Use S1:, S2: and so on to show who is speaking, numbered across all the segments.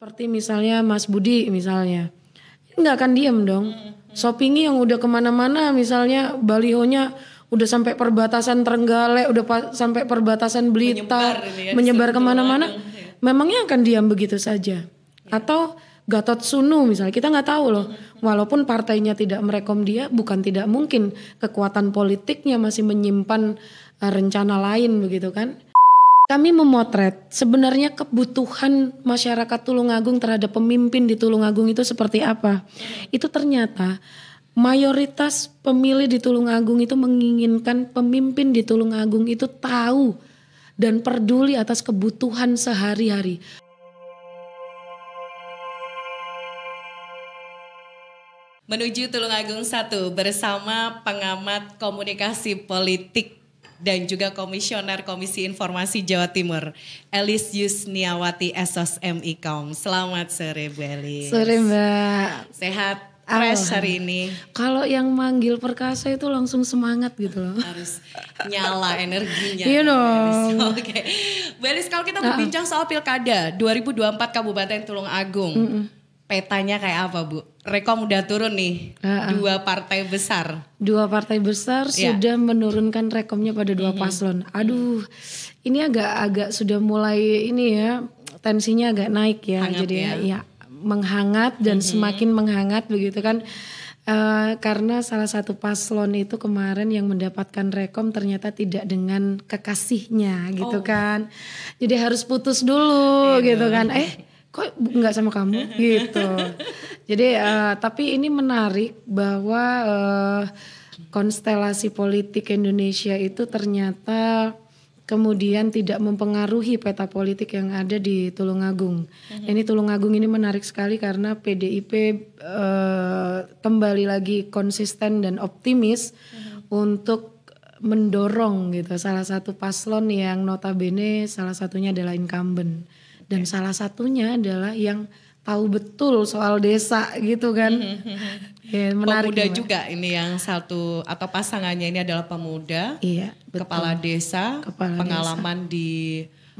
S1: Seperti misalnya Mas Budi misalnya. Nggak akan diem dong. Shoppingi yang udah kemana-mana misalnya balihonya udah sampai perbatasan Trenggalek, udah sampai perbatasan Blitar, menyebar, ya, menyebar kemana-mana. Ya. Memangnya akan diam begitu saja? Ya. Atau Gatot Sunu misalnya kita nggak tahu loh walaupun partainya tidak merekom dia bukan tidak mungkin kekuatan politiknya masih menyimpan eh, rencana lain begitu kan kami memotret sebenarnya kebutuhan masyarakat Tulungagung terhadap pemimpin di Tulungagung itu seperti apa. Itu ternyata mayoritas pemilih di Tulungagung itu menginginkan pemimpin di Tulungagung itu tahu dan peduli atas kebutuhan sehari-hari.
S2: Menuju Tulungagung 1 bersama pengamat komunikasi politik dan juga Komisioner Komisi Informasi Jawa Timur, Elis Yusniawati Esos MIKOM. Selamat sore Bu Elis. Sore
S1: Mbak. Sehat fresh hari ini. Kalau yang manggil perkasa itu langsung semangat gitu loh. Harus
S2: nyala energinya. Iya you dong. Know. Oke. Okay. Belis kalau kita berbincang
S1: soal Pilkada 2024
S2: Kabupaten Tulung Agung. Mm -mm petanya kayak apa Bu? Rekom udah turun nih uh, uh. dua partai besar.
S1: Dua partai besar yeah. sudah menurunkan rekomnya pada dua mm -hmm. paslon. Aduh, ini agak-agak sudah mulai ini ya tensinya agak naik ya. Hangat Jadi ya. ya, ya menghangat dan mm -hmm. semakin menghangat begitu kan. Uh, karena salah satu paslon itu kemarin yang mendapatkan rekom ternyata tidak dengan kekasihnya gitu oh. kan. Jadi harus putus dulu iya, gitu kan. Iya. Eh kok nggak sama kamu gitu jadi uh, tapi ini menarik bahwa uh, konstelasi politik Indonesia itu ternyata kemudian tidak mempengaruhi peta politik yang ada di Tulungagung. mm Ini Tulungagung ini menarik sekali karena PDIP uh, eh, kembali lagi konsisten dan optimis mm untuk mendorong gitu salah satu paslon yang notabene salah satunya adalah incumbent dan iya. salah satunya adalah yang tahu betul soal desa gitu kan. Hmm, hmm, hmm, ya, menarik pemuda ya, juga
S2: ini yang satu atau pasangannya ini adalah pemuda, iya, betul. kepala desa, kepala pengalaman desa. di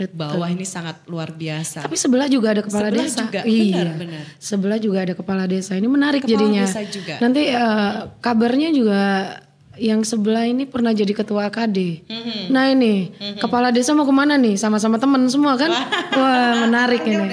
S2: Betul. bawah ini sangat luar biasa. Tapi sebelah juga ada kepala sebelah desa. Juga, iya, benar.
S1: Sebelah juga ada kepala desa. Ini menarik kepala jadinya. Desa juga. Nanti uh, kabarnya juga yang sebelah ini pernah jadi ketua KD. Mm-hmm. Nah ini mm-hmm. kepala desa mau kemana nih? Sama-sama temen semua kan? Wah menarik ini.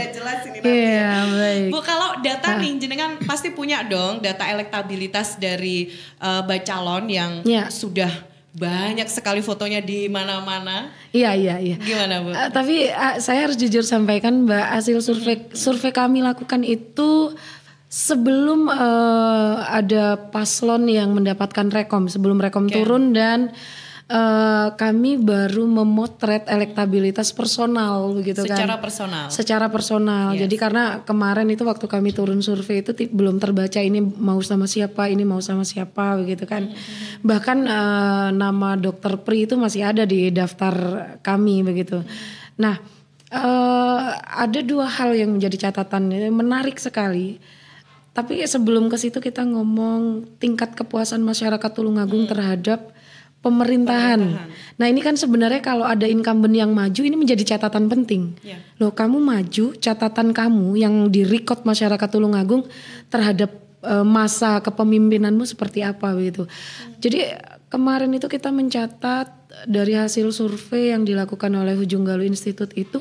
S1: Iya yeah, baik. Bu kalau
S2: data ah. nih jenengan pasti punya dong data elektabilitas dari uh, eh, bacalon yang yeah. sudah banyak sekali fotonya di mana-mana.
S1: Iya iya iya.
S2: Gimana bu? Uh,
S1: tapi uh, saya harus jujur sampaikan mbak hasil survei mm-hmm. survei kami lakukan itu sebelum uh, ada paslon yang mendapatkan rekom sebelum rekom okay. turun dan uh, kami baru memotret elektabilitas personal begitu kan? secara personal secara personal yes. jadi karena kemarin itu waktu kami turun survei itu belum terbaca ini mau sama siapa ini mau sama siapa begitu kan mm -hmm. bahkan uh, nama dokter Pri itu masih ada di daftar kami begitu mm -hmm. nah Uh, ada dua hal yang menjadi catatan menarik sekali tapi sebelum ke situ kita ngomong tingkat kepuasan masyarakat Tulungagung hmm. terhadap pemerintahan. pemerintahan. Nah ini kan sebenarnya kalau ada incumbent yang maju ini menjadi catatan penting. Yeah. Loh kamu maju, catatan kamu yang di record masyarakat Tulungagung terhadap uh, masa kepemimpinanmu seperti apa begitu. Hmm. Jadi kemarin itu kita mencatat dari hasil survei yang dilakukan oleh Hujung Galuh Institute itu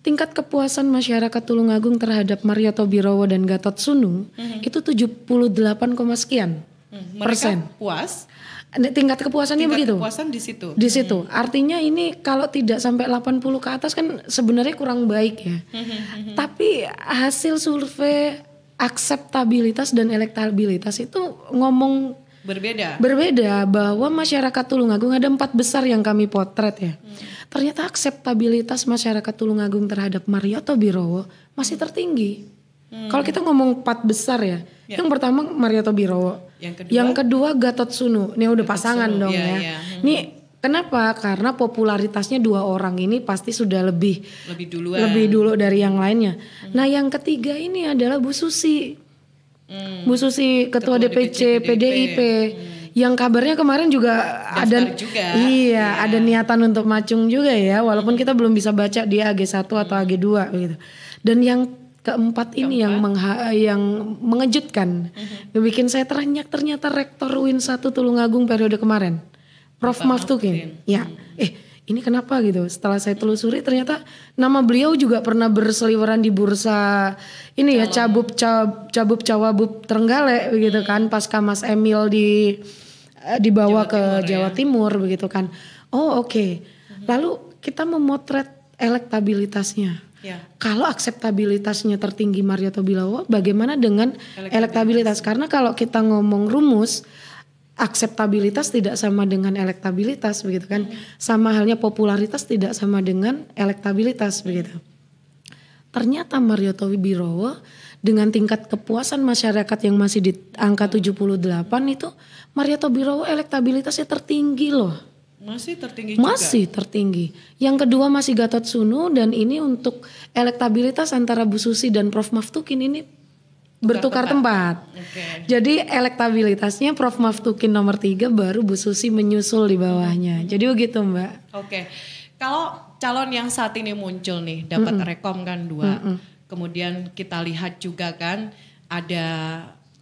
S1: tingkat kepuasan masyarakat Tulungagung terhadap Mario Tobirowo dan Gatot Sunung mm-hmm. itu 78, sekian mm, persen puas tingkat kepuasannya tingkat begitu. Kepuasan di situ. Di situ. Hmm. Artinya ini kalau tidak sampai 80 ke atas kan sebenarnya kurang baik ya. Hmm. Tapi hasil survei akseptabilitas dan elektabilitas itu ngomong berbeda. Berbeda bahwa masyarakat Tulungagung ada empat besar yang kami potret ya. Hmm ternyata akseptabilitas masyarakat Tulungagung terhadap Marioto Birowo masih tertinggi. Hmm. Kalau kita ngomong empat besar ya, ya. yang pertama Marioto Birowo, yang kedua, yang kedua Gatot Sunu. Ini udah pasangan Sunu, dong iya, ya. ya. ya. Hmm. Nih kenapa? Karena popularitasnya dua orang ini pasti sudah lebih
S2: lebih dulu lebih dulu
S1: dari yang lainnya. Hmm. Nah yang ketiga ini adalah Bu Susi, hmm. Bu Susi Ketua, Ketua DPC, DPC PDIP. PDIP. Hmm yang kabarnya kemarin juga Daftar ada juga. iya yeah. ada niatan untuk macung juga ya walaupun kita belum bisa baca dia AG1 atau hmm. AG2 gitu dan yang keempat ini keempat. yang mengha yang mengejutkan Uh-huh. bikin saya teranyak ternyata rektor UIN satu Tulungagung periode kemarin Prof Maftukin ya hmm. eh ini kenapa gitu. Setelah saya telusuri ternyata nama beliau juga pernah berseliweran di bursa ini ya cabup cab, cabup cawabup terenggalek begitu hmm. kan pasca Mas Emil di eh, dibawa Jawa ke Timur, Jawa ya. Timur begitu kan. Oh oke. Okay. Hmm. Lalu kita memotret elektabilitasnya. Ya. Kalau akseptabilitasnya tertinggi Mario Bilowo, bagaimana dengan elektabilitas? elektabilitas? Karena kalau kita ngomong rumus, akseptabilitas tidak sama dengan elektabilitas begitu kan. Sama halnya popularitas tidak sama dengan elektabilitas begitu. Ternyata Mario Towi Birowo dengan tingkat kepuasan masyarakat yang masih di angka 78 itu Mario Towi Birowo elektabilitasnya tertinggi loh.
S2: Masih tertinggi juga. Masih
S1: tertinggi. Yang kedua masih Gatot Sunu dan ini untuk elektabilitas antara Bu Susi dan Prof Maftukin ini
S2: bertukar tempat.
S1: tempat. Okay. Jadi elektabilitasnya Prof Maftukin nomor tiga baru Bu Susi menyusul di bawahnya. Jadi begitu Mbak.
S2: Oke. Okay. Kalau calon yang saat ini muncul nih dapat mm -mm. rekom kan dua. Mm -mm. Kemudian kita lihat juga kan ada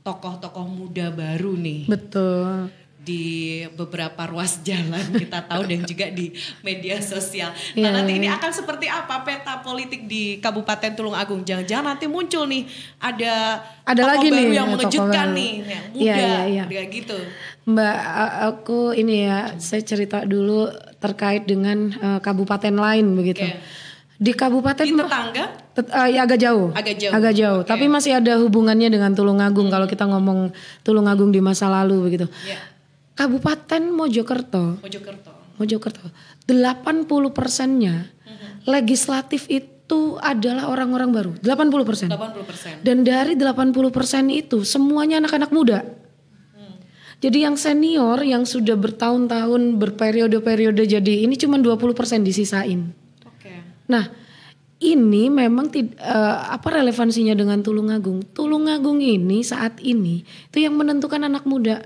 S2: tokoh-tokoh muda baru nih. Betul di beberapa ruas jalan kita tahu dan juga di media sosial. Nah yeah. nanti ini akan seperti apa peta politik di Kabupaten Tulung Agung? Jangan-jangan nanti muncul nih ada ada tokoh lagi baru nih, yang mengejutkan baru. nih, ya, iya, muda, yeah, yeah, yeah. gitu.
S1: Mbak, aku ini ya saya cerita dulu terkait dengan uh, kabupaten lain begitu. Okay. Di kabupaten di tetangga? Tet, uh, ya agak jauh. Agak jauh. Agak jauh, okay. tapi masih ada hubungannya dengan Tulungagung hmm. kalau kita ngomong Tulungagung di masa lalu begitu. Yeah Kabupaten Mojokerto. Mojokerto. Mojokerto. 80 persennya mm-hmm. legislatif itu adalah orang-orang baru. 80 persen. 80 persen. Dan dari 80 persen itu semuanya anak-anak muda. Mm-hmm. Jadi yang senior yang sudah bertahun-tahun berperiode-periode jadi ini cuma 20 persen disisain. Oke. Okay. Nah ini memang tid, uh, apa relevansinya dengan Tulungagung? Tulungagung ini saat ini itu yang menentukan anak muda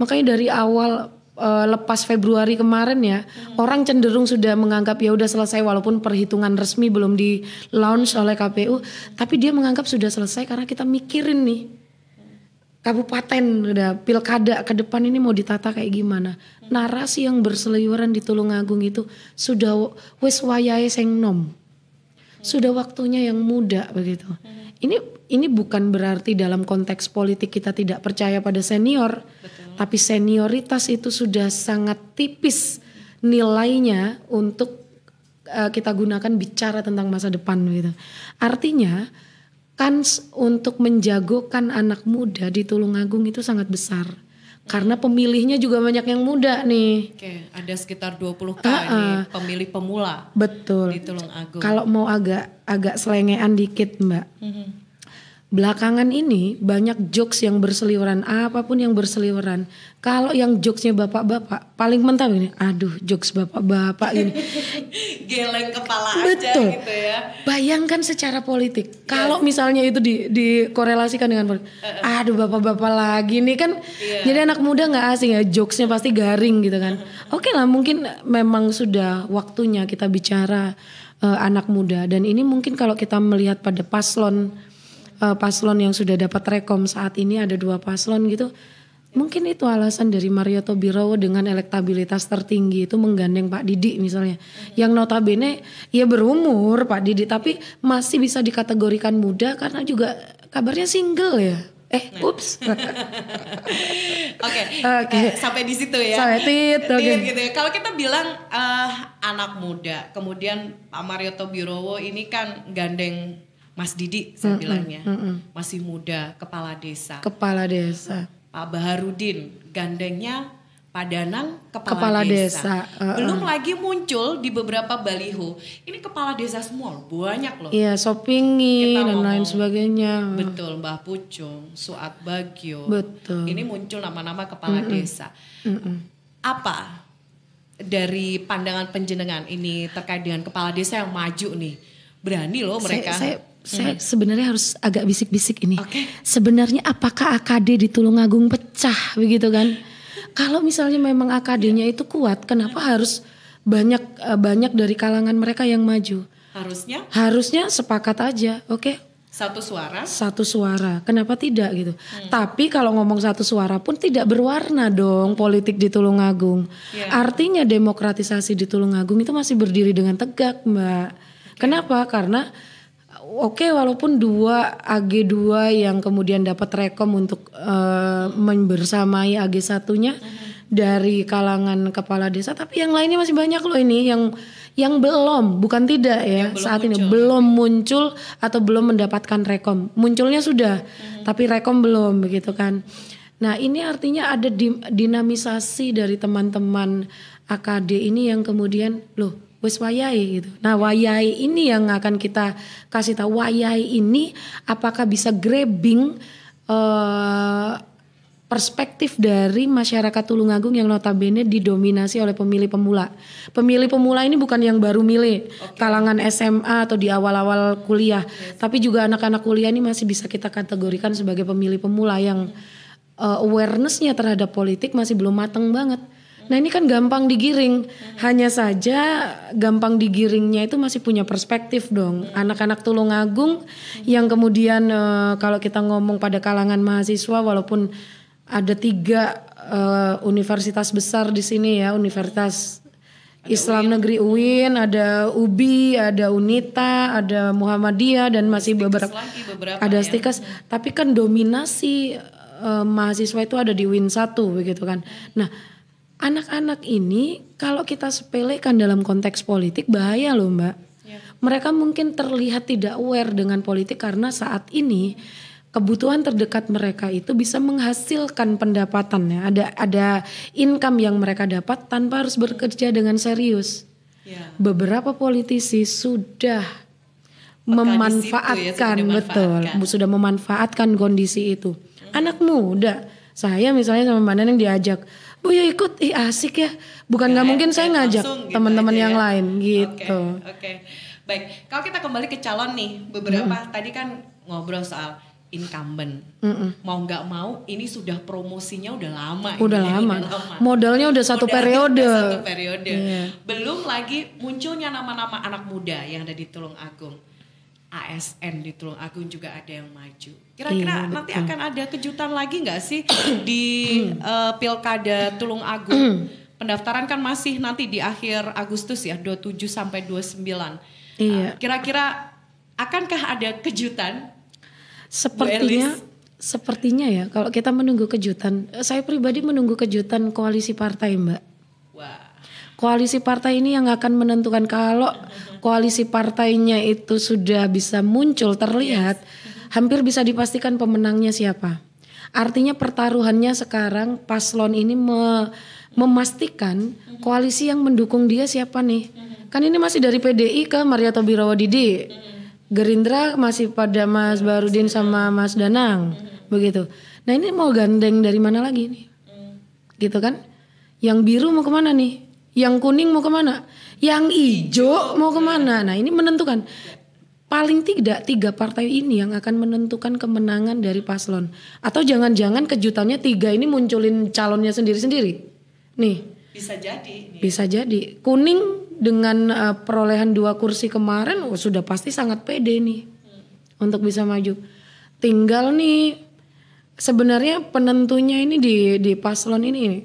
S1: Makanya dari awal uh, lepas Februari kemarin ya, hmm. orang cenderung sudah menganggap ya udah selesai walaupun perhitungan resmi belum di launch oleh KPU, tapi dia menganggap sudah selesai karena kita mikirin nih kabupaten udah pilkada ke depan ini mau ditata kayak gimana. Narasi yang berseliweran di Tulungagung itu sudah wis wayahe sing nom sudah waktunya yang muda begitu. Ini ini bukan berarti dalam konteks politik kita tidak percaya pada senior, Betul. tapi senioritas itu sudah sangat tipis nilainya untuk uh, kita gunakan bicara tentang masa depan gitu. Artinya kans untuk menjagokan anak muda di Tulungagung itu sangat besar karena pemilihnya juga banyak yang muda nih.
S2: Oke, ada sekitar 20 puluh uh -uh. pemilih pemula.
S1: Betul. Di Tulung Agung. Kalau mau agak agak selengean dikit, Mbak. Mm -hmm belakangan ini banyak jokes yang berseliweran apapun yang berseliweran kalau yang jokesnya bapak-bapak paling mentah ini aduh jokes bapak-bapak ini
S2: geleng kepala betul. gitu ya
S1: bayangkan secara politik yes. kalau misalnya itu di, dikorelasikan dengan politik uh-uh. aduh bapak-bapak lagi nih kan yeah. jadi anak muda nggak asing ya jokesnya pasti garing gitu kan uh-huh. oke okay lah mungkin memang sudah waktunya kita bicara uh, anak muda dan ini mungkin kalau kita melihat pada paslon uh, paslon yang sudah dapat rekom saat ini ada dua paslon gitu. Mungkin itu alasan dari Mario Tobirowo dengan elektabilitas tertinggi itu menggandeng Pak Didi misalnya. Yang notabene ya berumur Pak Didi tapi masih bisa dikategorikan muda karena juga kabarnya single ya. Eh, nah. ups. Oke. okay. Okay. Eh, sampai di situ ya. Sampai tit. Okay. Iya,
S2: gitu ya. Kalau kita bilang uh, anak muda, kemudian Pak Mario Tobirowo ini kan gandeng Mas Didi saya mm bilangnya mm -mm. masih muda kepala desa
S1: kepala desa
S2: Pak Baharudin gandengnya Padanan kepala, kepala desa, desa. Uh, uh. belum
S1: lagi muncul di
S2: beberapa baliho ini kepala desa semua banyak loh iya
S1: shoppingi dan lain sebagainya betul Mbah
S2: Pucung Suat Bagio betul ini muncul nama-nama kepala mm -mm. desa mm -mm. apa dari pandangan penjenengan ini terkait dengan kepala desa yang maju nih berani loh mereka saya, saya saya hmm.
S1: sebenarnya harus agak bisik-bisik ini. Okay. Sebenarnya apakah AKD di Tulungagung pecah begitu kan? Kalau misalnya memang AKD-nya iya. itu kuat, kenapa harus banyak eh, banyak dari kalangan mereka yang maju? Harusnya? Harusnya sepakat aja, oke? Okay? Satu suara? Satu suara. Kenapa tidak gitu? Hmm. Tapi kalau ngomong satu suara pun tidak berwarna dong politik di Tulungagung. Yeah. Artinya demokratisasi di Tulungagung itu masih berdiri dengan tegak, Mbak. Okay. Kenapa? Karena oke okay, walaupun dua AG2 yang kemudian dapat rekom untuk uh, eh, bersamai AG1-nya dari kalangan kepala desa tapi yang lainnya masih banyak loh ini yang yang belum bukan tidak ya saat muncul. ini belum muncul atau belum mendapatkan rekom. Munculnya sudah -hmm. tapi rekom belum begitu kan. Nah, ini artinya ada dinamisasi dari teman-teman AKD ini yang kemudian loh wes wayai gitu. Nah wayai ini yang akan kita kasih tahu wayai ini apakah bisa grabbing uh, perspektif dari masyarakat Tulungagung yang notabene didominasi oleh pemilih pemula. Pemilih pemula ini bukan yang baru milih okay. kalangan SMA atau di awal-awal kuliah, okay. tapi juga anak-anak kuliah ini masih bisa kita kategorikan sebagai pemilih pemula yang uh, awarenessnya terhadap politik masih belum mateng banget. Nah ini kan gampang digiring, hmm. hanya saja gampang digiringnya itu masih punya perspektif dong. Hmm. Anak-anak Tulungagung hmm. yang kemudian e, kalau kita ngomong pada kalangan mahasiswa, walaupun ada tiga e, universitas besar di sini ya, universitas ada Islam UIN. Negeri UIN, ada UBI, ada UNITA, ada Muhammadiyah dan masih beberapa, beberapa ada ya. stikas. Hmm. Tapi kan dominasi eh, mahasiswa itu ada di UIN satu begitu kan. Nah, anak-anak ini kalau kita sepelekan dalam konteks politik bahaya loh mbak. Ya. Mereka mungkin terlihat tidak aware dengan politik karena saat ini kebutuhan terdekat mereka itu bisa menghasilkan pendapatan ya Ada ada income yang mereka dapat tanpa harus bekerja dengan serius. Ya. Beberapa politisi sudah Pekan ya, memanfaatkan ya, betul, sudah memanfaatkan kondisi itu. Hmm. Anak muda, saya misalnya sama Mbak yang diajak ya ikut, ih asik ya. Bukan iya, nggak eh, mungkin saya eh, ngajak teman gitu teman-teman yang ya. lain gitu. Oke,
S2: okay, okay. baik. Kalau kita kembali ke calon nih, beberapa mm. tadi kan ngobrol soal incumbent. Mm -mm. Mau nggak mau ini sudah promosinya udah lama. Udah, ini, lama. udah lama. Modalnya udah satu Modalnya periode. Udah satu periode. Yeah. Belum lagi munculnya nama-nama anak muda yang ada di Tulung Agung. ASN di Tulung Agung juga ada yang maju. Kira-kira iya, nanti akan ada kejutan lagi nggak sih di uh, pilkada Tulung Agung? Pendaftaran kan masih nanti di akhir Agustus ya, 27 sampai 29. Iya.
S1: Uh,
S2: kira-kira akankah ada kejutan?
S1: Sepertinya sepertinya ya kalau kita menunggu kejutan. Eh, saya pribadi menunggu kejutan koalisi partai, Mbak. Wah koalisi partai ini yang akan menentukan kalau koalisi partainya itu sudah bisa muncul terlihat, yes. hampir bisa dipastikan pemenangnya siapa. Artinya pertaruhannya sekarang paslon ini me memastikan koalisi yang mendukung dia siapa nih. Kan ini masih dari PDI ke Maria Tobirawa Didi. Gerindra masih pada Mas Barudin sama Mas Danang. Begitu. Nah ini mau gandeng dari mana lagi nih? Gitu kan? Yang biru mau kemana nih? Yang kuning mau kemana? Yang hijau mau kemana? Nah ini menentukan. Paling tidak tiga partai ini yang akan menentukan kemenangan dari paslon. Atau jangan-jangan kejutannya tiga ini munculin calonnya sendiri-sendiri. Nih.
S2: Bisa jadi.
S1: Nih. Bisa jadi. Kuning dengan uh, perolehan dua kursi kemarin oh, sudah pasti sangat pede nih. Hmm. Untuk bisa maju. Tinggal nih sebenarnya penentunya ini di di paslon ini. ini.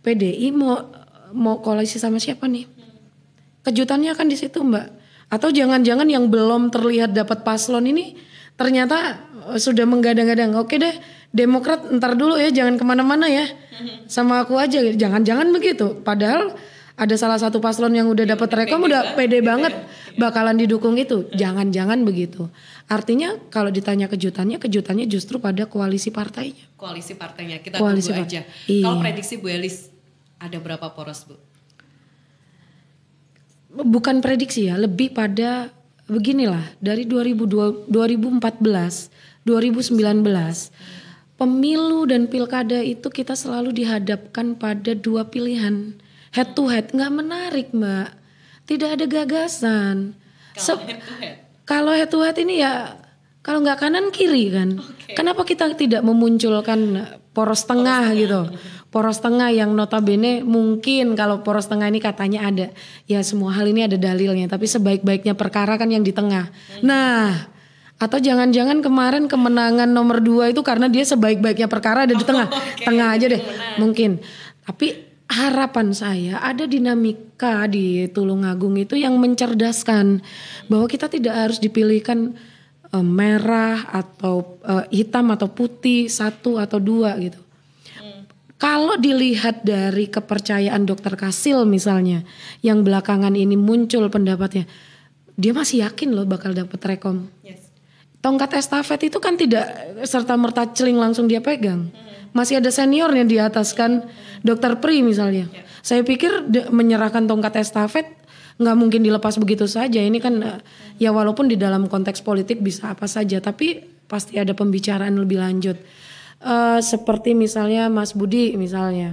S1: PDI mau mau koalisi sama siapa nih? Kejutannya kan di situ Mbak. Atau jangan-jangan yang belum terlihat dapat paslon ini ternyata eh, sudah menggadang-gadang. Oke deh, Demokrat ntar dulu ya, jangan kemana-mana ya. Sama aku aja, jangan-jangan begitu. Padahal ada salah satu paslon yang udah dapat rekom udah pede banget bakalan didukung itu. Jangan-jangan begitu. Artinya kalau ditanya kejutannya, kejutannya justru pada koalisi partainya.
S2: Koalisi partainya kita koalisi tunggu part aja. Iya. Kalau prediksi Bu Elis ada berapa poros, Bu?
S1: Bukan prediksi ya, lebih pada beginilah dari 2014, 2019 pemilu dan pilkada itu kita selalu dihadapkan pada dua pilihan head to head nggak menarik mbak tidak ada gagasan kalau head to head kalau head to head ini ya kalau nggak kanan kiri kan okay. kenapa kita tidak memunculkan poros tengah poros gitu. Tengah. Iya. Poros tengah yang notabene mungkin kalau poros tengah ini katanya ada. Ya semua hal ini ada dalilnya, tapi sebaik-baiknya perkara kan yang di tengah. Iya. Nah, atau jangan-jangan kemarin kemenangan nomor dua itu karena dia sebaik-baiknya perkara ada di oh, tengah. Oh, okay. Tengah aja deh mungkin. Tapi harapan saya ada dinamika di Tulungagung itu yang mencerdaskan bahwa kita tidak harus dipilihkan uh, merah atau uh, hitam atau putih satu atau dua gitu. Kalau dilihat dari kepercayaan dokter Kasil misalnya, yang belakangan ini muncul pendapatnya, dia masih yakin loh bakal dapet rekom. Yes. Tongkat estafet itu kan tidak serta merta celing langsung dia pegang. Hmm. Masih ada seniornya di atas kan, dokter Pri misalnya. Yeah. Saya pikir menyerahkan tongkat estafet nggak mungkin dilepas begitu saja. Ini kan eh, ya walaupun di dalam konteks politik bisa apa saja, tapi pasti ada pembicaraan lebih lanjut. Uh, seperti misalnya Mas Budi misalnya,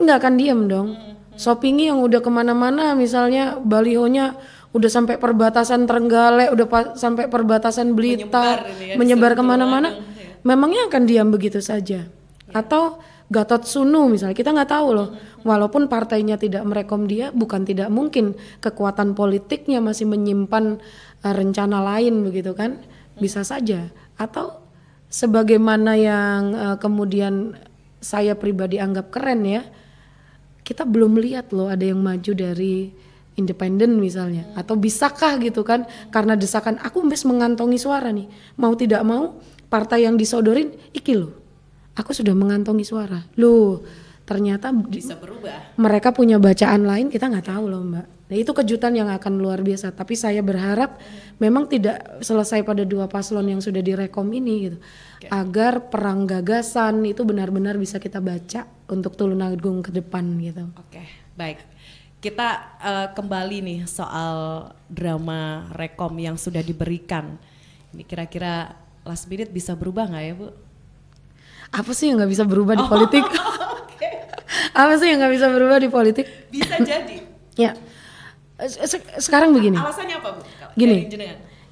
S1: nggak akan diem dong. Sopingi yang udah kemana-mana misalnya balihonya udah sampai perbatasan Trenggalek, udah sampai perbatasan Blitar, menyebar, ya, menyebar kemana-mana, ya. memangnya akan diam begitu saja? Ya. Atau Gatot Sunu misalnya kita nggak tahu loh walaupun partainya tidak merekom dia bukan tidak mungkin kekuatan politiknya masih menyimpan uh, rencana lain begitu kan bisa saja atau sebagaimana yang uh, kemudian saya pribadi anggap keren ya kita belum lihat loh ada yang maju dari independen misalnya atau bisakah gitu kan karena desakan aku mes mengantongi suara nih mau tidak mau partai yang disodorin iki loh aku sudah mengantongi suara. Loh, ternyata bisa berubah. Mereka punya bacaan lain kita nggak tahu loh Mbak. Nah itu kejutan yang akan luar biasa. Tapi saya berharap hmm. memang tidak selesai pada dua paslon yang sudah direkom ini gitu, okay. agar perang gagasan itu benar-benar bisa kita baca untuk Tulungagung ke depan gitu. Oke, okay.
S2: baik. Kita uh, kembali nih soal drama rekom yang sudah diberikan. Ini kira-kira
S1: last minute bisa berubah nggak ya Bu? apa sih yang nggak bisa berubah di oh, politik? okay. apa sih yang nggak bisa berubah di politik? Bisa jadi. ya. Eh, sekarang begini. Alasannya apa bu? Gini.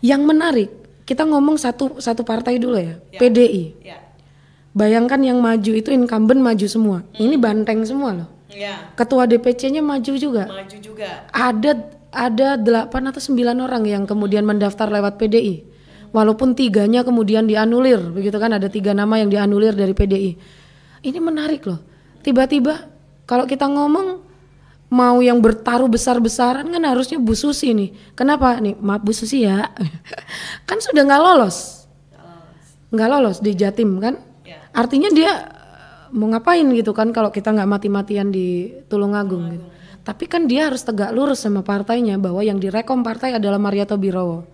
S1: Yang menarik, kita ngomong satu satu partai dulu ya, ya. PDI. Ya. Bayangkan yang maju itu incumbent maju semua. Hmm. Ini banteng semua loh. Ya. Ketua DPC-nya maju juga. Maju juga. Ada ada delapan atau sembilan orang yang kemudian mendaftar lewat PDI walaupun tiganya kemudian dianulir begitu kan ada tiga nama yang dianulir dari PDI ini menarik loh tiba-tiba kalau kita ngomong mau yang bertaruh besar-besaran kan harusnya Bu Susi nih kenapa nih maaf Bu Susi ya kan sudah nggak lolos nggak lolos di Jatim kan ya. artinya dia eh, mau ngapain gitu kan kalau kita nggak mati-matian di Tulungagung gitu. Tapi kan dia harus tegak lurus sama partainya bahwa yang direkom partai adalah Maria Birowo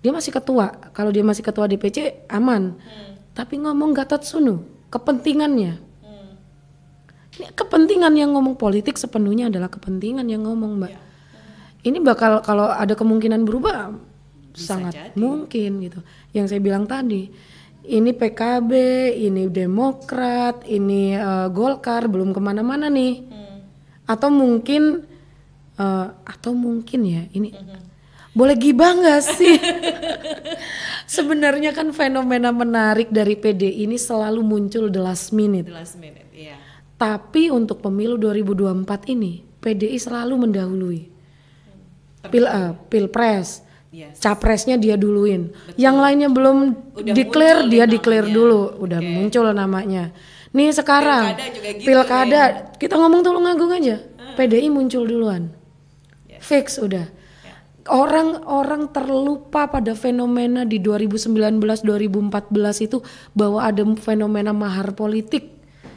S1: dia masih ketua kalau dia masih ketua DPC aman hmm. tapi ngomong Gatot Sunu kepentingannya hmm. ini kepentingan yang ngomong politik sepenuhnya adalah kepentingan yang ngomong mbak ya. hmm. ini bakal kalau ada kemungkinan berubah Bisa sangat jadi. mungkin gitu yang saya bilang tadi ini PKB, ini Demokrat, ini uh, Golkar belum kemana-mana nih, hmm. atau mungkin uh, atau mungkin ya ini hmm boleh gibah nggak sih? Sebenarnya kan fenomena menarik dari PD ini selalu muncul the last minute. The
S2: last minute, iya. Yeah.
S1: Tapi untuk pemilu 2024 ini PDI selalu mendahului. Pil, uh, pilpres, yes. capresnya dia duluin. Betul. Yang lainnya belum udah declare dia declare dulu, udah okay. muncul namanya. Nih sekarang pilkada, juga gitu pilkada ya. kita ngomong tolong agung aja, Hmm. Ah. PDI muncul duluan, yes. fix udah orang-orang terlupa pada fenomena di 2019-2014 itu bahwa ada fenomena mahar politik.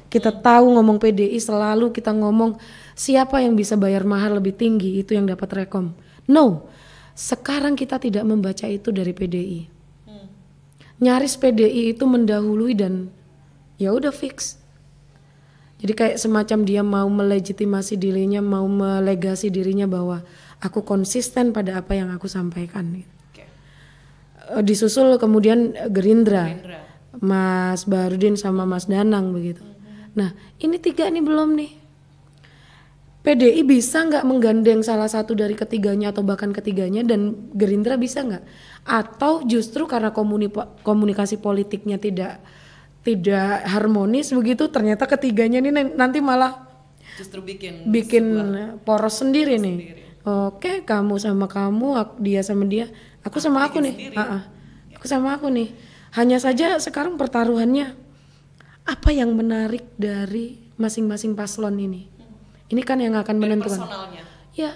S1: Kita tahu ngomong PDI selalu kita ngomong siapa yang bisa bayar mahar lebih tinggi itu yang dapat rekom. No, sekarang kita tidak membaca itu dari PDI. Nyaris PDI itu mendahului dan ya udah fix. Jadi kayak semacam dia mau melegitimasi dirinya, mau melegasi dirinya bahwa aku konsisten pada apa yang aku sampaikan. Okay. Eh, disusul kemudian Gerindra, Gerindra, Mas Barudin sama Mas Danang begitu. Mm -hmm. Nah ini tiga ini belum nih. PDI bisa nggak menggandeng salah satu dari ketiganya atau bahkan ketiganya dan Gerindra bisa nggak? Atau justru karena komuni komunikasi politiknya tidak tidak harmonis begitu ternyata ketiganya ini nanti malah justru bikin bikin poros sendiri poros nih oke kamu sama kamu dia sama dia aku sama aku nih uh -uh. aku sama aku nih hanya saja sekarang pertaruhannya apa yang menarik dari masing-masing paslon ini ini kan yang akan menentukan ya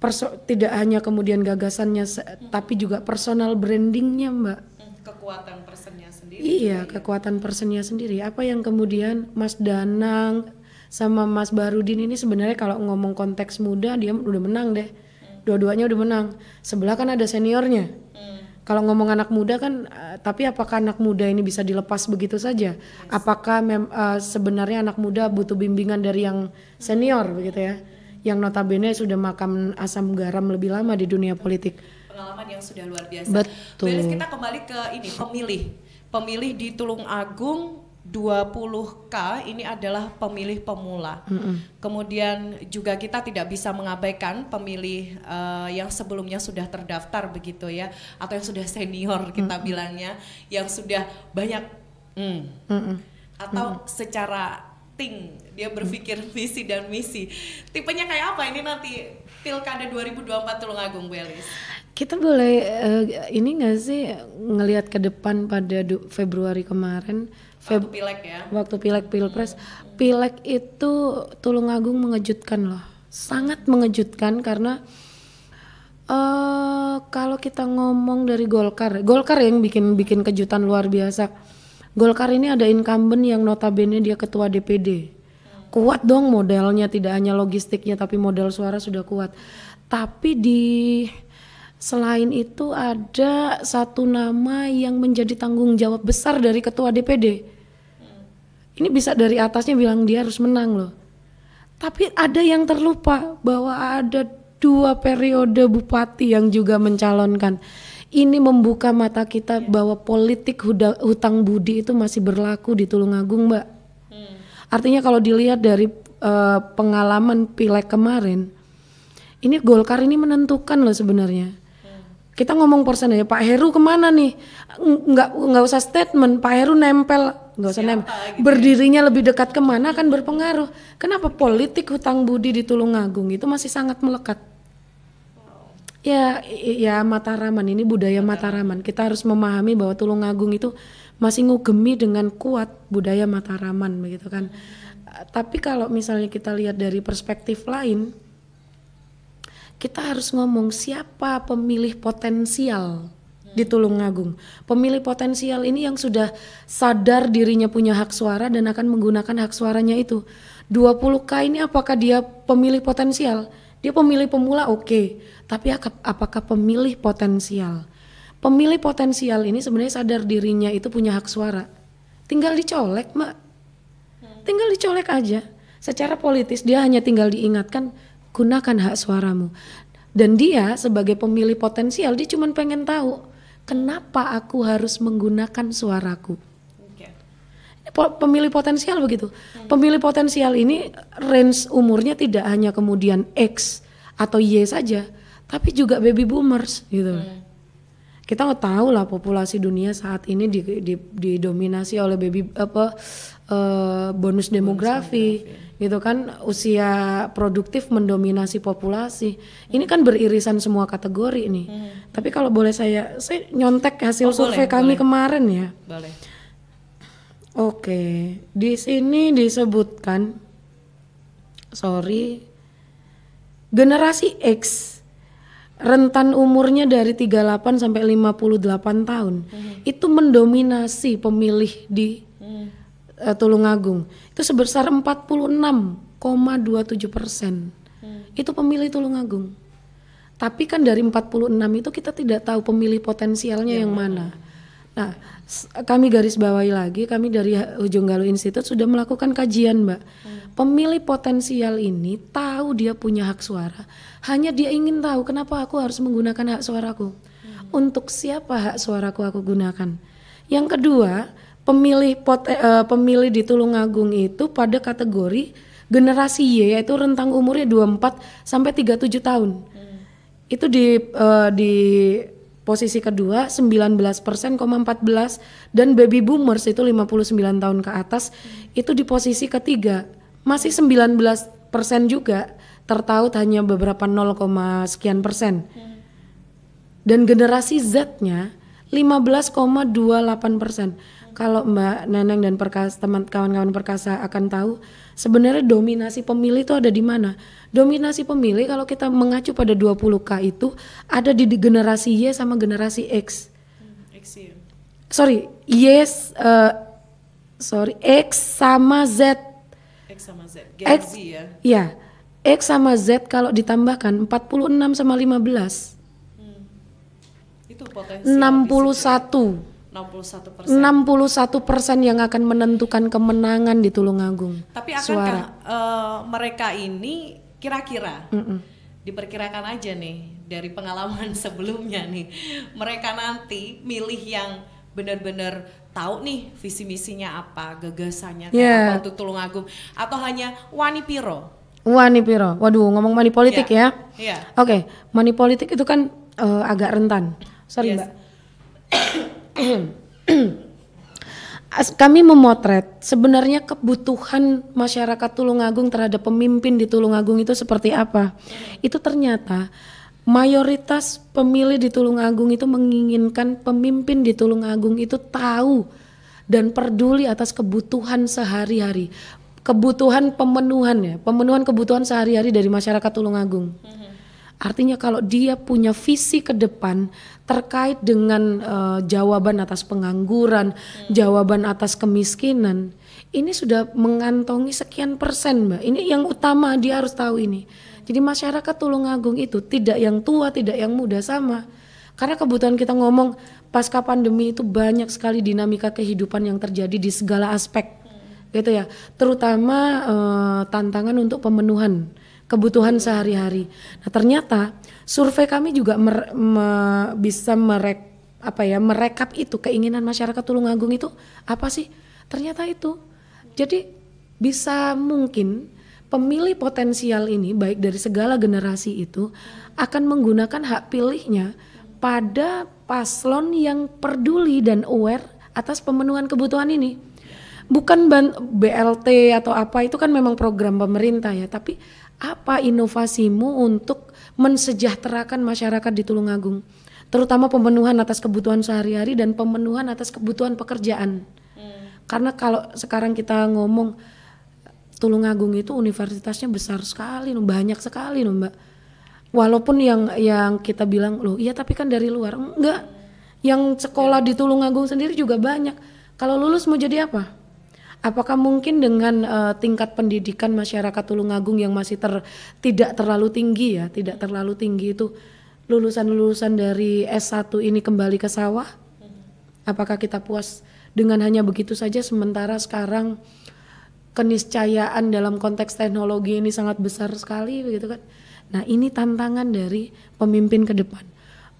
S1: perso tidak hanya kemudian gagasannya tapi juga personal brandingnya mbak hmm, kekuatan personnya sendiri iya kekuatan personnya sendiri apa yang kemudian Mas Danang sama Mas Barudin ini sebenarnya kalau ngomong konteks muda dia udah menang deh. Dua-duanya udah menang. Sebelah kan ada seniornya. Hmm. Kalau ngomong anak muda kan, eh, tapi apakah anak muda ini bisa dilepas begitu saja? Apakah mem, uh, sebenarnya anak muda butuh bimbingan dari yang senior begitu ya? Yang notabene sudah makan asam garam lebih lama di dunia politik.
S2: Pengalaman yang sudah luar biasa. Betul. Belis kita kembali ke ini pemilih, pemilih di Tulung Agung 20K ini adalah pemilih pemula. Mm -hmm. Kemudian juga kita tidak bisa mengabaikan pemilih uh, yang sebelumnya sudah terdaftar begitu ya atau yang sudah senior kita mm -hmm. bilangnya yang sudah banyak mm, mm -hmm. atau mm -hmm. secara ting dia berpikir mm. visi dan misi. Tipenya kayak apa ini nanti Pilkada 2024 Tulungagung Bu Elis?
S1: Kita boleh uh, ini gak sih ngelihat ke depan pada Februari kemarin Feb waktu pilek ya. Waktu pilek pilpres, pilek itu Tulungagung mengejutkan loh, sangat mengejutkan karena uh, kalau kita ngomong dari Golkar, Golkar yang bikin bikin kejutan luar biasa. Golkar ini ada incumbent yang notabene dia ketua DPD. Kuat dong modelnya, tidak hanya logistiknya tapi model suara sudah kuat. Tapi di Selain itu ada satu nama yang menjadi tanggung jawab besar dari ketua DPD. Ini bisa dari atasnya bilang dia harus menang loh. Tapi ada yang terlupa bahwa ada dua periode bupati yang juga mencalonkan. Ini membuka mata kita iya. bahwa politik hutang budi itu masih berlaku di Tulungagung, Mbak. Hmm. Artinya kalau dilihat dari uh, pengalaman pileg kemarin, ini Golkar ini menentukan loh sebenarnya kita ngomong persen aja Pak Heru kemana nih nggak nggak usah statement Pak Heru nempel nggak usah nempel gitu ya? berdirinya lebih dekat kemana akan berpengaruh kenapa politik hutang budi di Tulungagung itu masih sangat melekat ya ya Mataraman ini budaya Mataraman kita harus memahami bahwa Tulungagung itu masih ngugemi dengan kuat budaya Mataraman begitu kan hmm. tapi kalau misalnya kita lihat dari perspektif lain kita harus ngomong siapa pemilih potensial di Tulungagung. Pemilih potensial ini yang sudah sadar dirinya punya hak suara dan akan menggunakan hak suaranya itu. 20K ini apakah dia pemilih potensial? Dia pemilih pemula oke, okay. tapi apakah pemilih potensial? Pemilih potensial ini sebenarnya sadar dirinya itu punya hak suara. Tinggal dicolek, Mbak. Tinggal dicolek aja. Secara politis dia hanya tinggal diingatkan gunakan hak suaramu. Dan dia sebagai pemilih potensial dia cuma pengen tahu kenapa aku harus menggunakan suaraku. Pemilih potensial begitu. Hmm. Pemilih potensial ini range umurnya tidak hanya kemudian X atau Y saja, tapi juga baby boomers gitu. Hmm. Kita tahu lah populasi dunia saat ini di, di, didominasi oleh baby apa Eh, bonus demografi, bonus gitu kan usia produktif mendominasi populasi. Ini kan beririsan semua kategori ini. Hmm. Tapi kalau boleh saya saya nyontek hasil oh, survei kami boleh. kemarin ya. Boleh. Oke, di sini disebutkan sorry generasi X rentan umurnya dari 38 sampai 58 tahun. Hmm. Itu mendominasi pemilih di hmm uh, Tulungagung itu sebesar 46,27 persen. Hmm. Itu pemilih Tulungagung. Tapi kan dari 46 itu kita tidak tahu pemilih potensialnya ya, yang mana. Nah, kami garis bawahi lagi, kami dari Ujung Galuh Institute sudah melakukan kajian, Mbak. Hmm. Pemilih potensial ini tahu dia punya hak suara, hanya dia ingin tahu kenapa aku harus menggunakan hak suaraku. Hmm. Untuk siapa hak suaraku aku gunakan? Yang kedua, pemilih pot, eh, eh, pemilih di Tulungagung itu pada kategori generasi Y yaitu rentang umurnya 24 sampai 37 tahun. Hmm. Itu di uh, di posisi kedua 19,14 dan baby boomers itu 59 tahun ke atas hmm. itu di posisi ketiga masih 19% juga tertaut hanya beberapa 0, sekian persen. Hmm. Dan generasi Z-nya 15,28 persen kalau Mbak Nanang dan perkasa, teman kawan-kawan perkasa akan tahu sebenarnya dominasi pemilih itu ada di mana. Dominasi pemilih kalau kita mengacu pada 20K itu ada di generasi Y sama generasi X. Sorry, yes uh, sorry X sama Z. X sama Z. Gen X, Z ya. Iya. X sama Z kalau ditambahkan 46 sama 15. Hmm. Itu potensi 61. 61%. persen yang akan menentukan kemenangan di Tulungagung. Tapi akankah
S2: uh, mereka ini kira-kira mm -mm. diperkirakan aja nih dari pengalaman sebelumnya nih, mereka nanti milih yang benar-benar tahu nih visi misinya apa, gagasannya yeah. apa untuk Tulungagung atau hanya
S1: wani piro? Wani piro. Waduh, ngomong money politik yeah. ya. Iya. Yeah. Oke, okay. money politik itu kan uh, agak rentan. Sorry, yes. Mbak. kami memotret sebenarnya kebutuhan masyarakat Tulungagung terhadap pemimpin di Tulungagung itu seperti apa. Itu ternyata mayoritas pemilih di Tulungagung itu menginginkan pemimpin di Tulungagung itu tahu dan peduli atas kebutuhan sehari-hari. Kebutuhan pemenuhan ya, pemenuhan kebutuhan sehari-hari dari masyarakat Tulungagung. Mm -hmm. Artinya kalau dia punya visi ke depan terkait dengan uh, jawaban atas pengangguran, hmm. jawaban atas kemiskinan, ini sudah mengantongi sekian persen, Mbak. Ini yang utama dia harus tahu ini. Jadi masyarakat Tulungagung itu tidak yang tua, tidak yang muda sama. Karena kebutuhan kita ngomong pasca pandemi itu banyak sekali dinamika kehidupan yang terjadi di segala aspek. Hmm. Gitu ya. Terutama uh, tantangan untuk pemenuhan kebutuhan sehari-hari. Nah, ternyata survei kami juga mer, me, bisa merek apa ya, merekap itu keinginan masyarakat Tulungagung itu apa sih? Ternyata itu. Jadi bisa mungkin pemilih potensial ini baik dari segala generasi itu akan menggunakan hak pilihnya pada paslon yang peduli dan aware atas pemenuhan kebutuhan ini bukan BLT atau apa itu kan memang program pemerintah ya, tapi apa inovasimu untuk mensejahterakan masyarakat di Tulungagung, terutama pemenuhan atas kebutuhan sehari-hari dan pemenuhan atas kebutuhan pekerjaan. Hmm. Karena kalau sekarang kita ngomong Tulungagung itu universitasnya besar sekali, banyak sekali, mbak. Walaupun yang yang kita bilang loh, iya tapi kan dari luar, enggak. Yang sekolah ya. di Tulungagung sendiri juga banyak. Kalau lulus mau jadi apa? Apakah mungkin dengan uh, tingkat pendidikan masyarakat Tulungagung yang masih ter, tidak terlalu tinggi ya, tidak terlalu tinggi itu lulusan-lulusan dari S1 ini kembali ke sawah? Apakah kita puas dengan hanya begitu saja sementara sekarang keniscayaan dalam konteks teknologi ini sangat besar sekali begitu kan. Nah, ini tantangan dari pemimpin ke depan.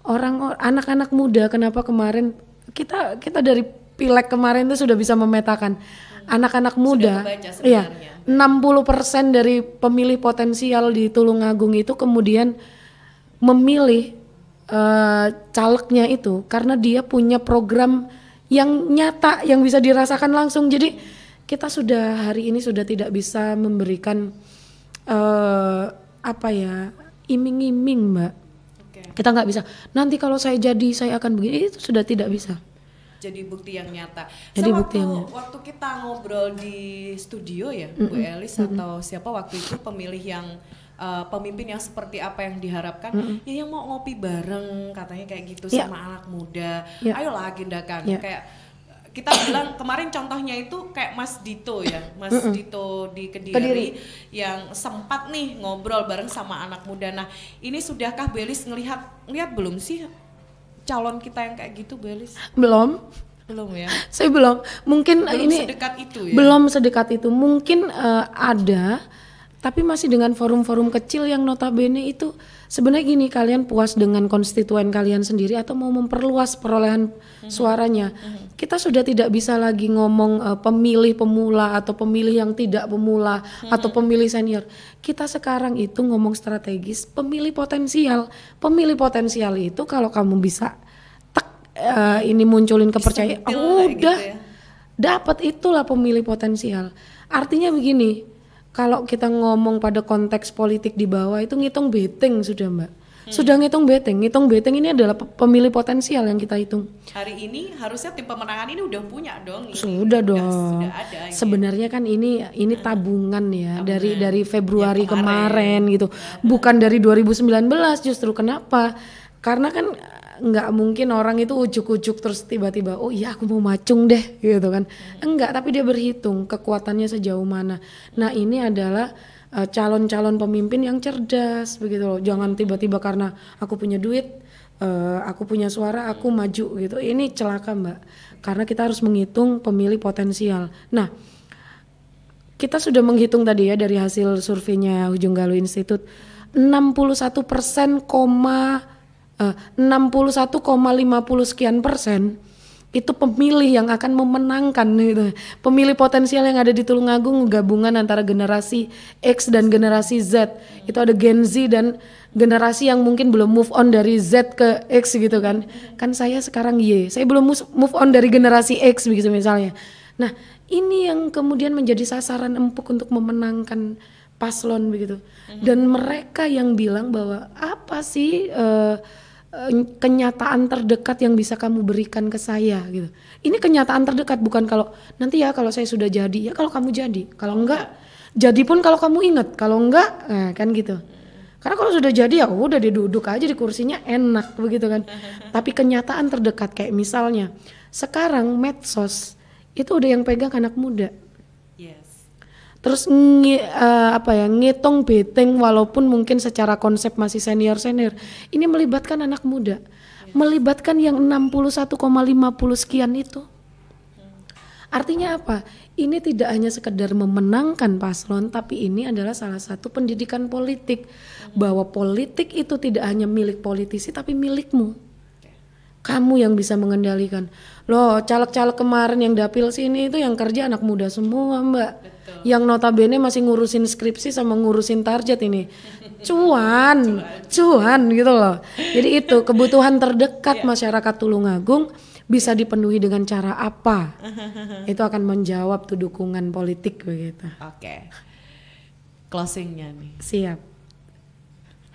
S1: Orang anak-anak muda kenapa kemarin kita kita dari pilek kemarin itu sudah bisa memetakan anak-anak muda iya 60% dari pemilih potensial di Tulungagung itu kemudian memilih uh, calegnya itu karena dia punya program yang nyata yang bisa dirasakan langsung. Jadi kita sudah hari ini sudah tidak bisa memberikan uh, apa ya iming-iming mbak. Okay. Kita nggak bisa. Nanti kalau saya jadi saya akan begini itu sudah tidak bisa
S2: jadi bukti yang nyata.
S1: Jadi so, bukti waktu, yang
S2: Waktu kita ngobrol di studio ya, mm -mm. Bu Elis
S1: mm -mm. atau siapa
S2: waktu itu pemilih yang uh, pemimpin yang seperti apa yang diharapkan mm -hmm. ya yang mau ngopi bareng katanya kayak gitu yeah. sama anak muda yeah. ayolah agendakan yeah. kayak kita bilang kemarin contohnya itu kayak Mas Dito ya Mas mm -hmm. Dito di Kediri, Kediri yang sempat nih ngobrol bareng sama anak muda nah ini sudahkah Belis ngelihat lihat belum sih calon kita yang kayak gitu Belis?
S1: Belum. Belum ya. Saya belum. Mungkin belum ini sedekat itu ya. Belum sedekat itu. Mungkin uh, ada tapi masih dengan forum-forum kecil yang notabene itu sebenarnya gini kalian puas dengan konstituen kalian sendiri atau mau memperluas perolehan mm-hmm. suaranya mm-hmm. kita sudah tidak bisa lagi ngomong uh, pemilih pemula atau pemilih yang tidak pemula mm-hmm. atau pemilih senior kita sekarang itu ngomong strategis pemilih potensial pemilih potensial itu kalau kamu bisa tek uh, ini munculin kepercayaan oh, udah gitu ya. dapat itulah pemilih potensial artinya begini kalau kita ngomong pada konteks politik di bawah itu ngitung betting sudah mbak hmm. sudah ngitung betting ngitung betting ini adalah pemilih potensial yang kita hitung
S2: hari ini harusnya tim pemenangan ini udah punya
S1: dong sudah dong sudah, sudah ada, ya. sebenarnya kan ini ini nah. tabungan ya tabungan. dari dari iya, Februari ya, kemarin. kemarin gitu nah. bukan dari 2019 justru kenapa karena kan nggak mungkin orang itu ujuk-ujuk terus tiba-tiba oh iya aku mau macung deh gitu kan enggak tapi dia berhitung kekuatannya sejauh mana nah ini adalah eh, calon-calon uh, pemimpin yang cerdas begitu loh jangan tiba-tiba karena aku punya duit uh, aku punya suara aku maju gitu ini celaka mbak karena kita harus menghitung pemilih potensial nah kita sudah menghitung tadi ya dari hasil surveinya Ujung Galuh Institute 61 persen koma Eh, uh, 61,50 sekian persen itu pemilih yang akan memenangkan gitu. Pemilih potensial yang ada di Tulungagung gabungan antara generasi X dan generasi Z. Itu ada Gen Z dan generasi yang mungkin belum move on dari Z ke X gitu kan. Kan saya sekarang Y. Saya belum move on dari generasi X begitu misalnya. Nah, ini yang kemudian menjadi sasaran empuk untuk memenangkan paslon begitu. Dan mereka yang bilang bahwa apa sih uh, Eh, kenyataan terdekat yang bisa kamu berikan ke saya gitu. Ini kenyataan terdekat bukan kalau nanti ya kalau saya sudah jadi ya kalau kamu jadi. Kalau enggak jadi pun kalau kamu ingat, kalau enggak nah, kan gitu. Karena kalau sudah jadi ya udah dia duduk aja di kursinya enak begitu kan. Tapi kenyataan terdekat kayak misalnya sekarang medsos itu udah yang pegang anak muda terus nge, uh, apa ya ngitung beteng walaupun mungkin secara konsep masih senior senior ini melibatkan anak muda melibatkan yang 61,50 sekian itu Artinya apa? Ini tidak hanya sekedar memenangkan paslon, tapi ini adalah salah satu pendidikan politik bahwa politik itu tidak hanya milik politisi, tapi milikmu. Kamu yang bisa mengendalikan. Loh, caleg-caleg kemarin yang dapil sini itu yang kerja anak muda semua, Mbak. Betul. yang notabene masih ngurusin skripsi sama ngurusin target ini cuan cuan, cuan gitu loh jadi itu kebutuhan terdekat yeah. masyarakat Tulungagung bisa iya. dipenuhi dengan cara apa itu akan menjawab tuh dukungan politik begitu oke okay. closingnya nih siap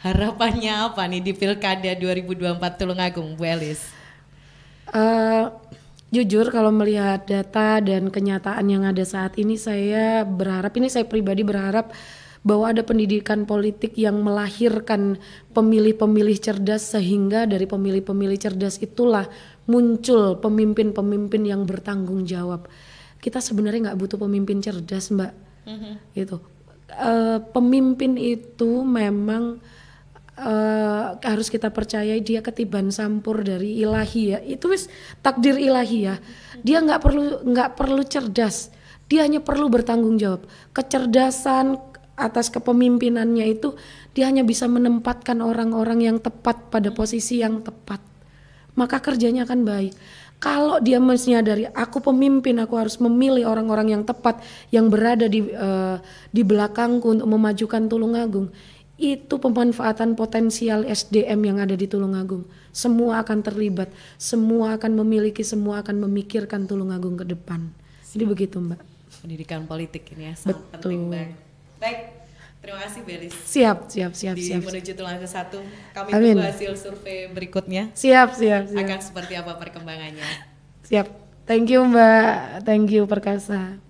S1: harapannya
S2: apa nih di pilkada 2024 Tulungagung Bu Elis
S1: uh, jujur kalau melihat data dan kenyataan yang ada saat ini saya berharap ini saya pribadi berharap bahwa ada pendidikan politik yang melahirkan pemilih-pemilih cerdas sehingga dari pemilih-pemilih cerdas itulah muncul pemimpin-pemimpin yang bertanggung jawab. Kita sebenarnya nggak butuh pemimpin cerdas, Mbak. Mm -hmm. Gitu. E, pemimpin itu memang uh, harus kita percayai dia ketiban sampur dari ilahi ya itu wis takdir ilahi ya dia nggak perlu nggak perlu cerdas dia hanya perlu bertanggung jawab kecerdasan atas kepemimpinannya itu dia hanya bisa menempatkan orang-orang yang tepat pada posisi yang tepat maka kerjanya akan baik kalau dia menyadari aku pemimpin aku harus memilih orang-orang yang tepat yang berada di uh, di belakangku untuk memajukan Tulungagung itu pemanfaatan potensial SDM yang ada di Tulungagung. Semua akan terlibat, semua akan memiliki, semua akan memikirkan Tulungagung ke depan. Jadi begitu Mbak. Pendidikan politik ini ya sangat Betul. penting mbak
S2: Baik, terima kasih Belis. Siap, siap, siap, di siap. Menuju Tulungagung satu, kami Amin. tunggu hasil survei berikutnya. Siap, siap, siap. Akan seperti apa perkembangannya.
S1: Siap. Thank you Mbak, thank you Perkasa.